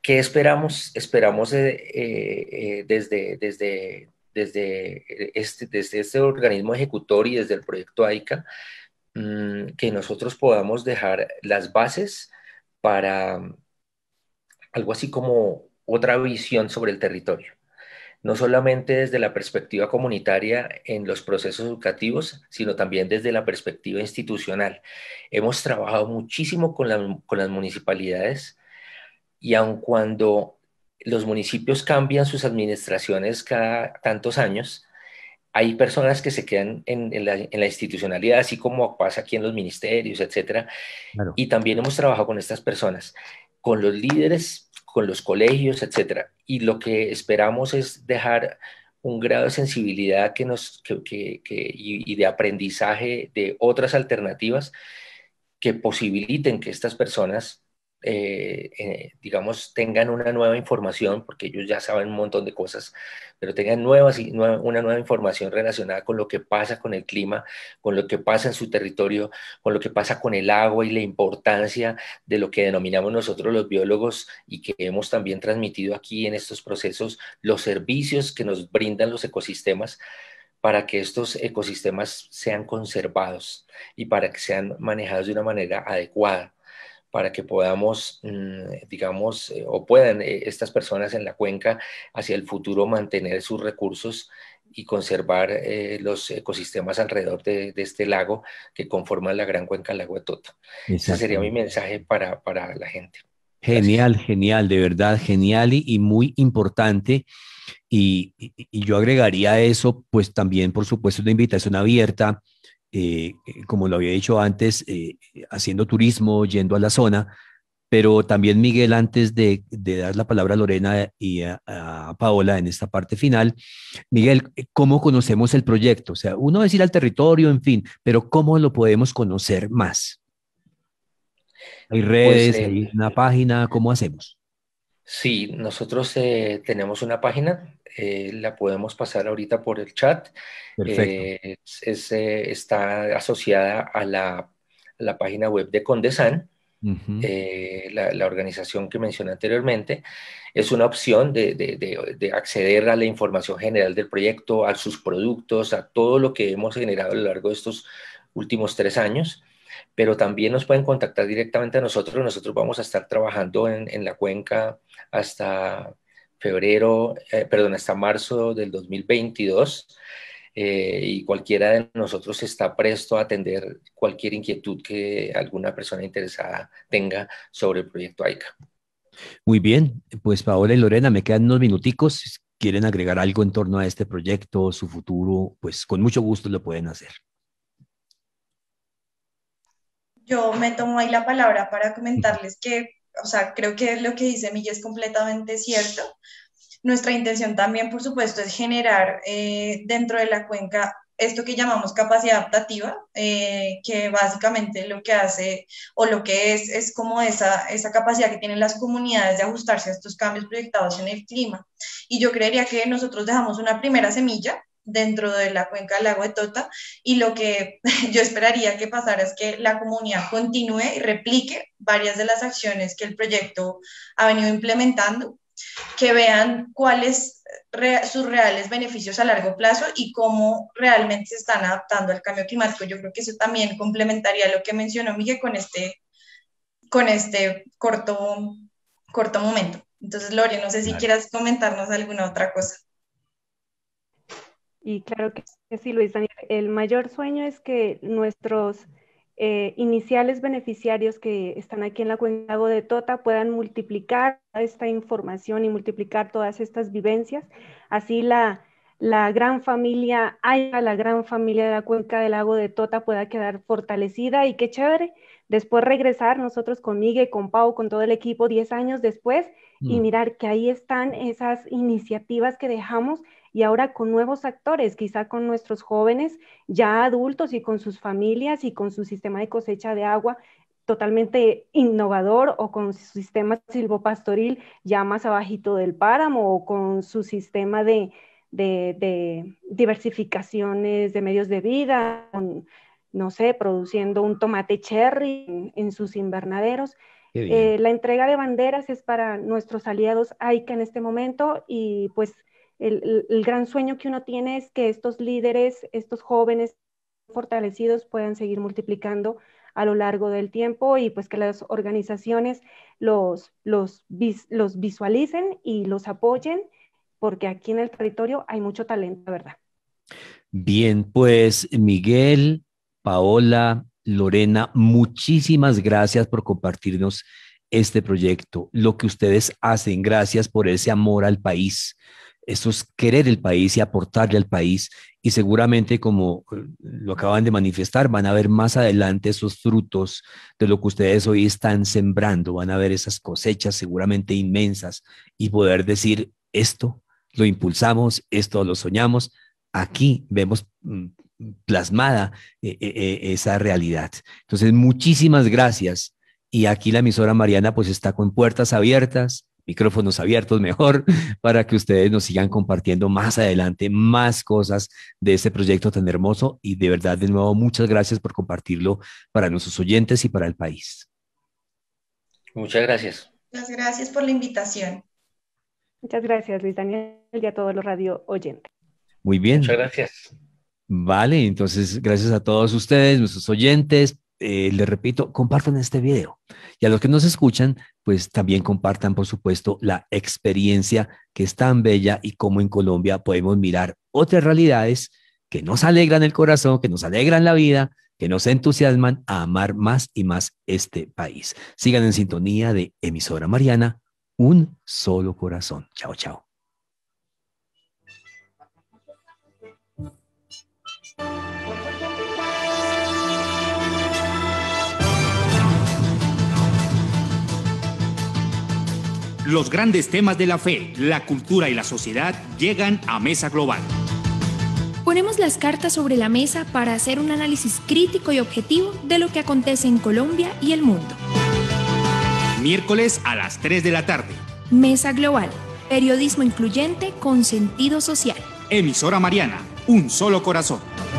¿Qué esperamos? Esperamos eh, eh, desde, desde, desde, este, desde este organismo ejecutor y desde el proyecto AICA mm, que nosotros podamos dejar las bases para algo así como otra visión sobre el territorio, no solamente desde la perspectiva comunitaria en los procesos educativos, sino también desde la perspectiva institucional. Hemos trabajado muchísimo con, las municipalidades y aun cuando los municipios cambian sus administraciones cada tantos años, hay personas que se quedan en, la, institucionalidad, así como pasa aquí en los ministerios, etcétera. Y también hemos trabajado con estas personas, con los líderes con los colegios, etcétera. Y lo que esperamos es dejar un grado de sensibilidad que nos, y, y, de aprendizaje de otras alternativas que posibiliten que estas personas eh, eh, digamos, tengan una nueva información, porque ellos ya saben un montón de cosas, pero tengan nuevas una nueva información relacionada con lo que pasa con el clima, con lo que pasa en su territorio, con lo que pasa con el agua y la importancia de lo que denominamos nosotros los biólogos y que hemos también transmitido aquí en estos procesos, los servicios que nos brindan los ecosistemas para que estos ecosistemas sean conservados y para que sean manejados de una manera adecuada para que podamos, mm, digamos, eh, o puedan eh, estas personas en la cuenca hacia el futuro mantener sus recursos y conservar eh, los ecosistemas alrededor de, este lago que conforman la gran cuenca del lago de Toto. Ese sería mi mensaje para, la gente. Genial, genial, de verdad, genial y, muy importante. Y, yo agregaría eso, pues también, por supuesto, una invitación abierta eh, eh, como lo había dicho antes, eh, haciendo turismo, yendo a la zona, pero también Miguel, antes de, dar la palabra a Lorena y a, Paola en esta parte final, Miguel, ¿cómo conocemos el proyecto? O sea, uno es ir al territorio, en fin, pero ¿cómo lo podemos conocer más? ¿Hay pues, redes, hay una página? ¿Cómo hacemos? Sí, nosotros tenemos una página eh, la podemos pasar ahorita por el chat. Eh, eh, está asociada a la, la, página web de Condesan, la, organización que mencioné anteriormente. Es una opción de, de, de, de, acceder a la información general del proyecto, a sus productos, a todo lo que hemos generado a lo largo de estos últimos tres años pero también nos pueden contactar directamente a nosotros. Nosotros vamos a estar trabajando en, en la cuenca hasta febrero, eh, perdón, hasta marzo del 2022. Eh, y cualquiera de nosotros está presto a atender cualquier inquietud que alguna persona interesada tenga sobre el proyecto AICA. Muy bien, pues Paola y Lorena, me quedan unos minuticos. si quieren agregar algo en torno a este proyecto, su futuro, pues con mucho gusto lo pueden hacer. Yo me tomo ahí la palabra para comentarles que o sea, creo que lo que dice Miguel es completamente cierto. Nuestra intención también, por supuesto, es generar eh, dentro de la cuenca esto que llamamos capacidad adaptativa, eh, que básicamente lo que hace o lo que es es como esa, esa capacidad que tienen las comunidades de ajustarse a estos cambios proyectados en el clima. Y yo creería que nosotros dejamos una primera semilla dentro de la cuenca del lago de Tota y lo que yo esperaría que pasara es que la comunidad continúe y replique varias de las acciones que el proyecto ha venido implementando, que vean cuáles eh, sus reales beneficios a largo plazo y cómo realmente se están adaptando al cambio climático. Yo creo que eso también complementaría lo que mencionó Miguel con este, con este corto, corto momento. Entonces, Lore, no sé si quieras comentarnos alguna otra cosa. Y claro que, sí, Luis Daniel. El mayor sueño es que nuestros eh, iniciales beneficiarios que están aquí en la cuenca del lago de Tota puedan multiplicar esta información y multiplicar todas estas vivencias. Así la, gran familia la gran familia de la cuenca del lago de Tota pueda quedar fortalecida y qué chévere. Después regresar nosotros con Miguel, con Pau, con todo el equipo 10 años después y mm. mirar que ahí están esas iniciativas que dejamos y ahora con nuevos actores, quizá con nuestros jóvenes ya adultos y con sus familias y con su sistema de cosecha de agua totalmente innovador o con su sistema silvopastoril ya más abajito del páramo o con su sistema de, diversificaciones de medios de vida, no sé, produciendo un tomate cherry en, sus invernaderos. Eh, la entrega de banderas es para nuestros aliados AICA en este momento y pues el, el, gran sueño que uno tiene es que estos líderes, estos jóvenes fortalecidos puedan seguir multiplicando a lo largo del tiempo y pues que las organizaciones los, los, los visualicen y los apoyen, porque aquí en el territorio hay mucho talento, ¿verdad? Bien, pues Miguel, Paola, Lorena, muchísimas gracias por compartirnos este proyecto, lo que ustedes hacen. Gracias por ese amor al país, eso es querer el país y aportarle al país y seguramente como eh, lo acaban de manifestar, van a ver más adelante esos frutos de lo que ustedes hoy están sembrando, van a ver esas cosechas seguramente inmensas y poder decir, esto lo impulsamos, esto lo soñamos, aquí vemos mm, plasmada e, e, e, esa realidad. Entonces, muchísimas gracias. Y aquí la emisora Mariana pues está con puertas abiertas micrófonos abiertos mejor para que ustedes nos sigan compartiendo más adelante más cosas de este proyecto tan hermoso y de verdad de nuevo muchas gracias por compartirlo para nuestros oyentes y para el país. Muchas gracias. Muchas gracias por la invitación. Muchas gracias Luis Daniel y a todos los radio oyentes. Muy bien. Muchas gracias. Vale, entonces gracias a todos ustedes, nuestros oyentes, eh, les repito, compartan este video. Y a los que nos escuchan, pues también compartan, por supuesto, la experiencia que es tan bella y cómo en Colombia podemos mirar otras realidades que nos alegran el corazón, que nos alegran la vida, que nos entusiasman a amar más y más este país. Sigan en sintonía de emisora Mariana, un solo corazón. Chao, chao. los grandes temas de la fe, la cultura y la sociedad llegan a Mesa Global. Ponemos las cartas sobre la mesa para hacer un análisis crítico y objetivo de lo que acontece en Colombia y el mundo. Miércoles a las 3 de la tarde. Mesa Global, periodismo incluyente con sentido social. Emisora Mariana, un solo corazón.